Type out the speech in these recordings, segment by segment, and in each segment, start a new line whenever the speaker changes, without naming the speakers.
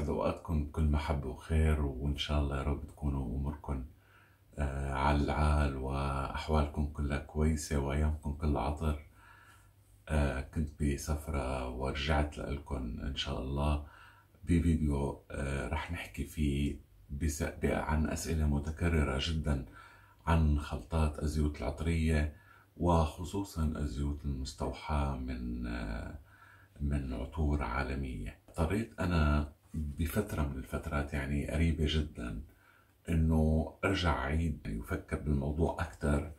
يسعد اوقاتكم بكل محبه وخير وان شاء الله يا رب تكونوا اموركم آه، على العال واحوالكم كلها كويسه وايامكم كلها عطر آه، كنت بسفره ورجعت لكم ان شاء الله بفيديو آه، رح نحكي فيه عن اسئله متكرره جدا عن خلطات الزيوت العطريه وخصوصا الزيوت المستوحاه من من عطور عالميه اضطريت انا بفترة من الفترات يعني قريبة جدا انه ارجع اعيد يفكر يعني بالموضوع اكثر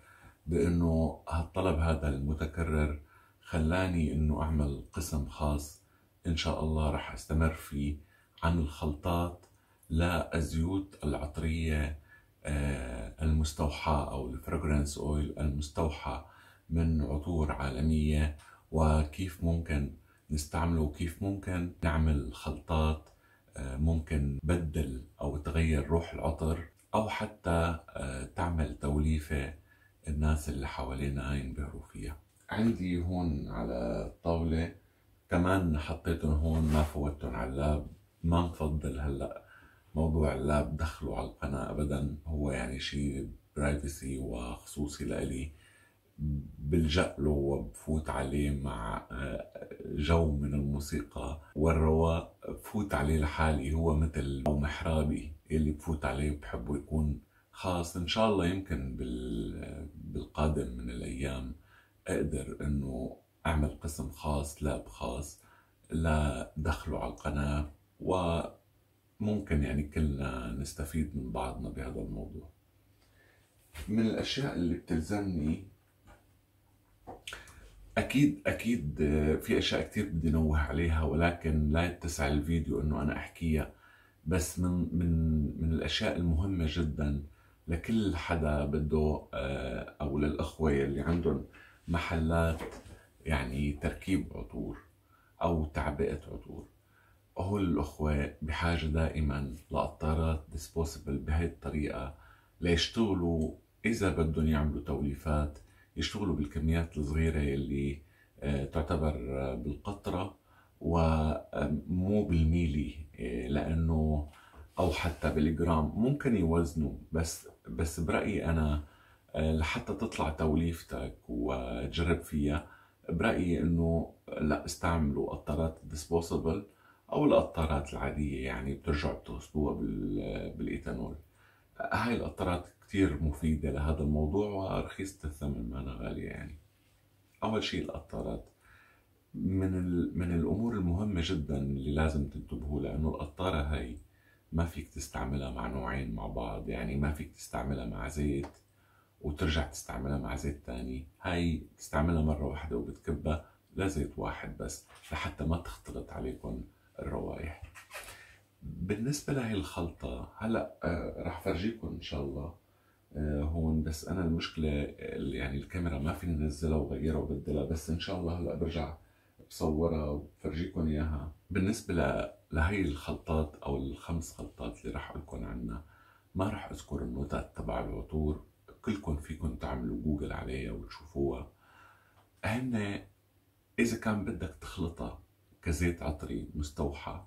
بانه هالطلب هذا المتكرر خلاني انه اعمل قسم خاص ان شاء الله رح استمر فيه عن الخلطات للزيوت العطرية آه، المستوحاة أو الفريجرنس أويل المستوحى من عطور عالمية وكيف ممكن نستعمله وكيف ممكن نعمل خلطات آه، ممكن تبدل أو تغير روح العطر أو حتى آه، تعمل توليفة الناس اللي حوالينا ينبهروا فيها عندي هون على الطاولة كمان حطيتهم هون ما فوتهم على اللاب ما نفضل هلأ موضوع اللاب دخله على القناة أبدا هو يعني شيء برايفسي وخصوصي لإلي بلجأ له وبفوت عليه مع آه، جو من الموسيقى والرواق بفوت عليه لحالي هو مثل أو محرابي اللي بفوت عليه وبحبه يكون خاص إن شاء الله يمكن بالقادم من الأيام أقدر إنه أعمل قسم خاص لاب خاص دخله على القناة وممكن يعني كلنا نستفيد من بعضنا بهذا الموضوع من الأشياء اللي بتلزمني اكيد اكيد آه، في اشياء كتير بدي نوه عليها ولكن لا يتسع الفيديو انه انا احكيها بس من من من الاشياء المهمه جدا لكل حدا بده آه، او للاخوه اللي عندهم محلات يعني تركيب عطور او تعبئه عطور هول الاخوه بحاجه دائما لقطارات ديسبوسبل بهي الطريقه ليشتغلوا اذا بدهم يعملوا توليفات يشتغلوا بالكميات الصغيرة اللي آه، تعتبر آه، بالقطرة ومو آه، بالميلي لأنه أو حتى بالجرام ممكن يوزنوا بس بس برأيي أنا لحتى تطلع توليفتك وتجرب فيها برأيي إنه لا استعملوا قطارات ديسبوسبل أو القطارات العادية يعني بترجعوا بتغسلوها بالإيثانول هاي القطارات كتير مفيدة لهذا الموضوع ورخيصة الثمن مانا غالية يعني أول شيء القطارات من من الأمور المهمة جدا اللي لازم تنتبهوا لأنه القطارة هاي ما فيك تستعملها مع نوعين مع بعض يعني ما فيك تستعملها مع زيت وترجع تستعملها مع زيت تاني هاي تستعملها مرة واحدة وبتكبها لزيت واحد بس لحتى ما تختلط عليكم الروائح بالنسبة لهي الخلطة هلأ آه، رح فرجيكم إن شاء الله آه، هون بس انا المشكله يعني الكاميرا ما فيني انزلها وغيرها وبدلها بس ان شاء الله هلا برجع بصورها وبفرجيكم اياها بالنسبه ل... لهي الخلطات او الخمس خلطات اللي رح اقول لكم عنها ما رح اذكر النوتات تبع العطور كلكم فيكم تعملوا جوجل عليها وتشوفوها هن اذا كان بدك تخلطها كزيت عطري مستوحى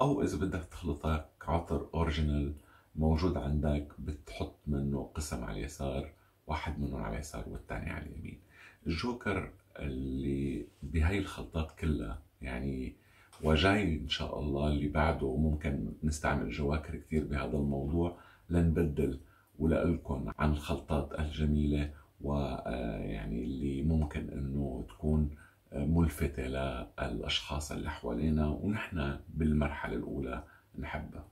او اذا بدك تخلطها كعطر اوريجينال موجود عندك بتحط منه قسم على اليسار واحد منهم على اليسار والثاني على اليمين الجوكر اللي بهاي الخلطات كلها يعني وجاي ان شاء الله اللي بعده ممكن نستعمل جواكر كثير بهذا الموضوع لنبدل ولقلكم عن الخلطات الجميله ويعني آه، اللي ممكن انه تكون آه، ملفتة للأشخاص اللي حوالينا ونحن بالمرحلة الأولى نحبها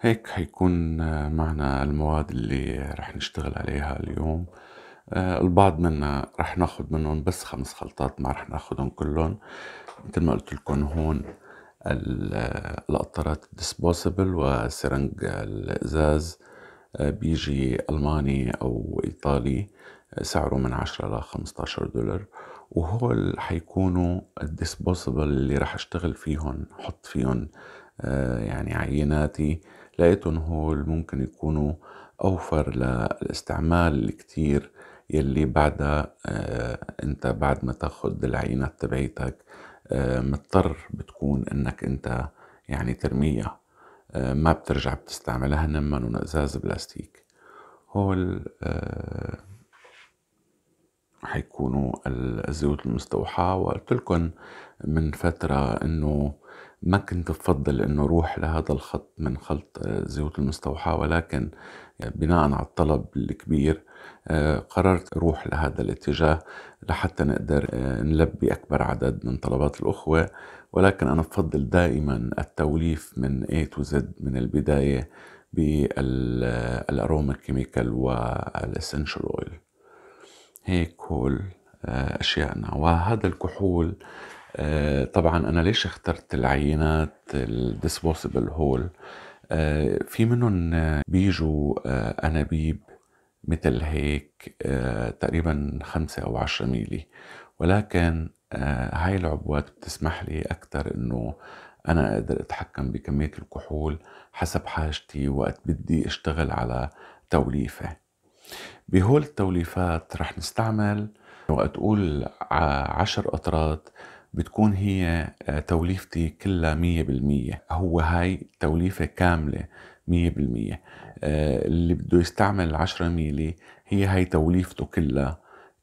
هيك حيكون آه، معنا المواد اللي رح نشتغل عليها اليوم آه، البعض منا رح ناخد منهم بس خمس خلطات ما رح ناخدهم كلهم مثل ما قلت لكم هون القطارات آه، الديسبوسبل وسرنج الازاز بيجي الماني او ايطالي سعره من 10 ل 15 دولار وهول حيكونوا الديسبوسبل اللي رح اشتغل فيهم حط فيهم آه، يعني عيناتي لقيتهم هول ممكن يكونوا أوفر للاستعمال الكتير يلي بعدها آه، انت بعد ما تاخد العينات تبعيتك آه، مضطر بتكون انك انت يعني ترميها ما بترجع بتستعملها نمن ونقزاز بلاستيك هول حيكونوا الزيوت المستوحاة وقلت لكم من فترة انه ما كنت بفضل انه روح لهذا الخط من خلط آه، زيوت المستوحاة ولكن آه، بناء على الطلب الكبير آه، قررت روح لهذا الاتجاه لحتى نقدر نلبي أكبر عدد من طلبات الأخوة ولكن أنا بفضل دائما التوليف من A to Z من البداية بالأروما كيميكال والإسنشال أويل هيك كل أشيائنا وهذا الكحول آه، طبعا انا ليش اخترت العينات الديسبوسبل هول آه، في منهم بيجوا آه، انابيب مثل هيك تقريبا خمسة أو عشرة ميلي ولكن هاي العبوات بتسمح لي أكثر أنه أنا أقدر أتحكم بكمية الكحول حسب حاجتي وقت بدي أشتغل على توليفة بهول التوليفات رح نستعمل وقت أقول عشر قطرات بتكون هي آه، توليفتي كلها مية بالمية هو هاي توليفة كاملة مية بالمية آه، اللي بده يستعمل العشرة ميلي هي هاي توليفته كلها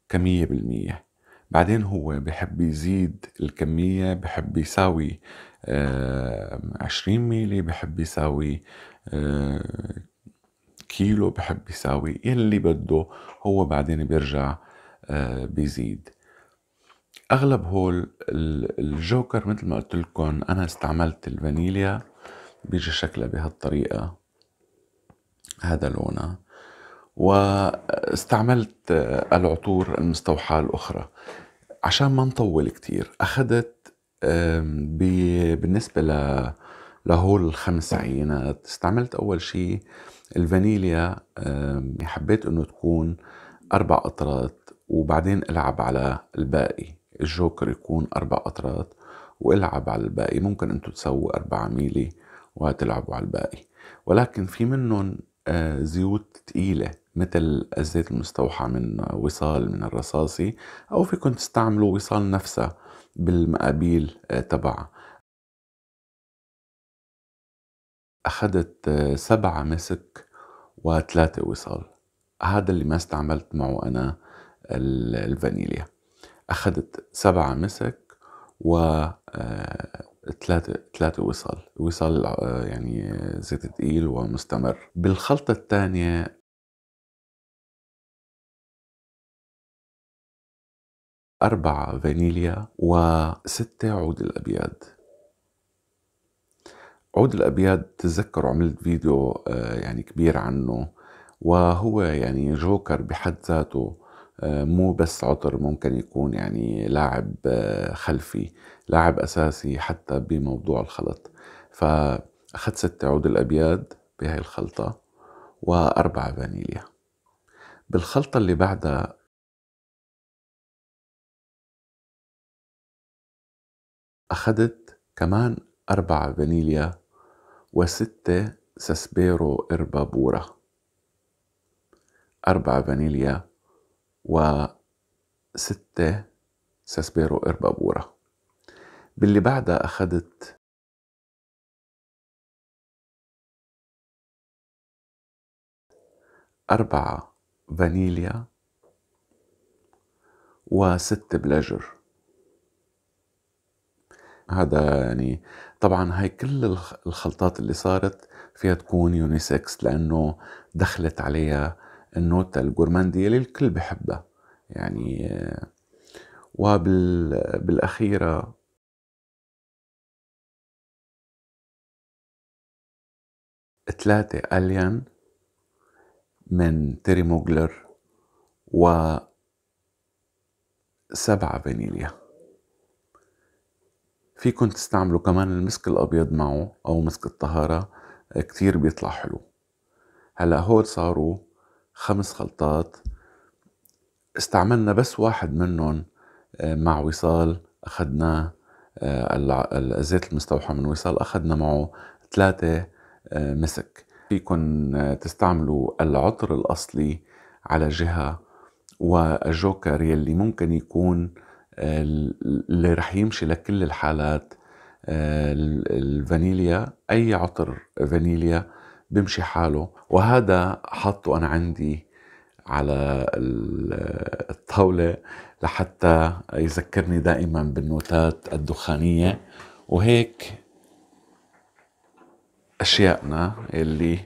كمية بالمية بعدين هو بحب يزيد الكمية بحب يساوي آه، عشرين ميلي بحب يساوي كيلو بحب يساوي يلي بده هو بعدين بيرجع بيزيد اغلب هول الجوكر مثل ما قلت لكم انا استعملت الفانيليا بيجي شكلها بهالطريقه هذا لونها واستعملت العطور المستوحاه الاخرى عشان ما نطول كتير اخذت بالنسبه لهول الخمس عينات استعملت اول شيء الفانيليا حبيت انه تكون اربع قطرات وبعدين العب على الباقي الجوكر يكون أربع قطرات والعب على الباقي ممكن انتو تسووا اربع ميلي وتلعبوا على الباقي ولكن في منهم آه، زيوت تقيلة مثل الزيت المستوحى من وصال من الرصاصي أو فيكم تستعملوا وصال نفسها بالمقابيل آه، تبعها أخذت آه، سبعة مسك وثلاثة وصال هذا اللي ما استعملت معه أنا الفانيليا أخذت سبعة مسك و ثلاثة آه، وصل وصل آه، يعني زيت تقيل ومستمر بالخلطة الثانية أربعة فانيليا وستة عود الأبيض عود الأبيض تذكروا عملت فيديو آه، يعني كبير عنه وهو يعني جوكر بحد ذاته آه، مو بس عطر ممكن يكون يعني لاعب آه، خلفي لاعب أساسي حتى بموضوع الخلط فأخذت ست عود الأبيض بهاي الخلطة وأربعة فانيليا بالخلطة اللي بعدها أخذت كمان أربعة فانيليا وستة ساسبيرو إربابورا أربعة فانيليا وستة ساسبيرو إربابورة باللي بعدها أخذت أربعة فانيليا وستة بلاجر هذا يعني طبعا هاي كل الخلطات اللي صارت فيها تكون يونيسكس لأنه دخلت عليها النوتة الجورماندية اللي الكل بحبها يعني وبالأخيرة ثلاثة أليان من تيري موغلر و سبعة فانيليا فيكن تستعملوا كمان المسك الأبيض معه أو مسك الطهارة كتير بيطلع حلو هلا هول صاروا خمس خلطات استعملنا بس واحد منهم آه، مع وصال أخذناه آه، الزيت المستوحى من وصال أخذنا معه ثلاثة آه، مسك فيكن تستعملوا العطر الأصلي على جهة والجوكر يلي ممكن يكون اللي رح يمشي لكل الحالات الفانيليا أي عطر فانيليا بمشي حاله وهذا حطه أنا عندي على الطاولة لحتى يذكرني دائما بالنوتات الدخانية وهيك أشيائنا اللي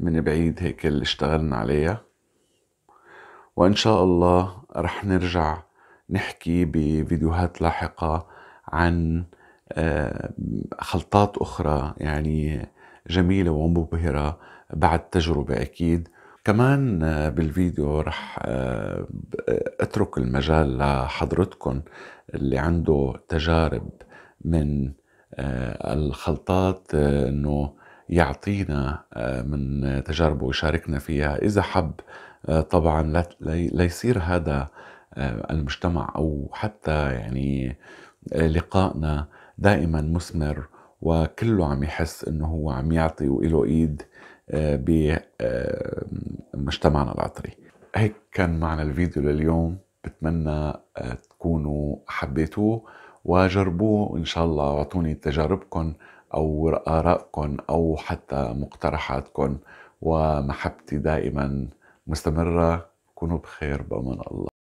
من بعيد هيك اللي اشتغلنا عليها وإن شاء الله رح نرجع نحكي بفيديوهات لاحقة عن آه، خلطات أخرى يعني جميلة ومبهرة بعد تجربة أكيد كمان آه، بالفيديو رح آه، اترك المجال لحضرتكم اللي عنده تجارب من آه، الخلطات انه يعطينا من تجاربه ويشاركنا فيها اذا حب طبعا ليصير هذا المجتمع او حتى يعني لقائنا دائما مثمر وكله عم يحس انه هو عم يعطي وله ايد آه، بمجتمعنا آه، العطري هيك كان معنا الفيديو لليوم بتمنى آه، تكونوا حبيتوه وجربوه ان شاء الله اعطوني تجاربكم او ارائكم او حتى مقترحاتكم ومحبتي دائما مستمره كونوا بخير بامان الله